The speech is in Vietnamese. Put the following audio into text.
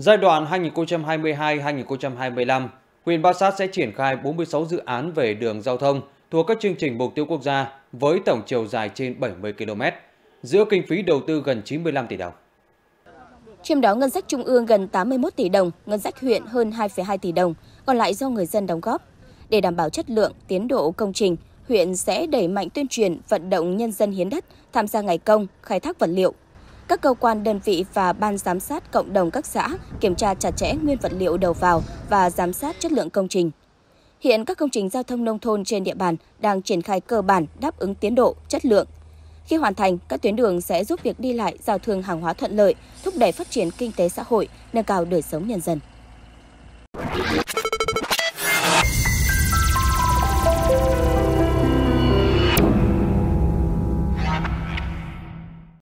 Giai đoạn 2022-2025, huyện Bát Sát sẽ triển khai 46 dự án về đường giao thông thuộc các chương trình mục tiêu quốc gia với tổng chiều dài trên 70 km, giữa kinh phí đầu tư gần 95 tỷ đồng. Trong đó ngân sách trung ương gần 81 tỷ đồng, ngân sách huyện hơn 2,2 tỷ đồng, còn lại do người dân đóng góp. Để đảm bảo chất lượng, tiến độ công trình, huyện sẽ đẩy mạnh tuyên truyền, vận động nhân dân hiến đất, tham gia ngày công, khai thác vật liệu, các cơ quan đơn vị và ban giám sát cộng đồng các xã kiểm tra chặt chẽ nguyên vật liệu đầu vào và giám sát chất lượng công trình. Hiện các công trình giao thông nông thôn trên địa bàn đang triển khai cơ bản đáp ứng tiến độ, chất lượng. Khi hoàn thành, các tuyến đường sẽ giúp việc đi lại, giao thương hàng hóa thuận lợi, thúc đẩy phát triển kinh tế xã hội, nâng cao đời sống nhân dân.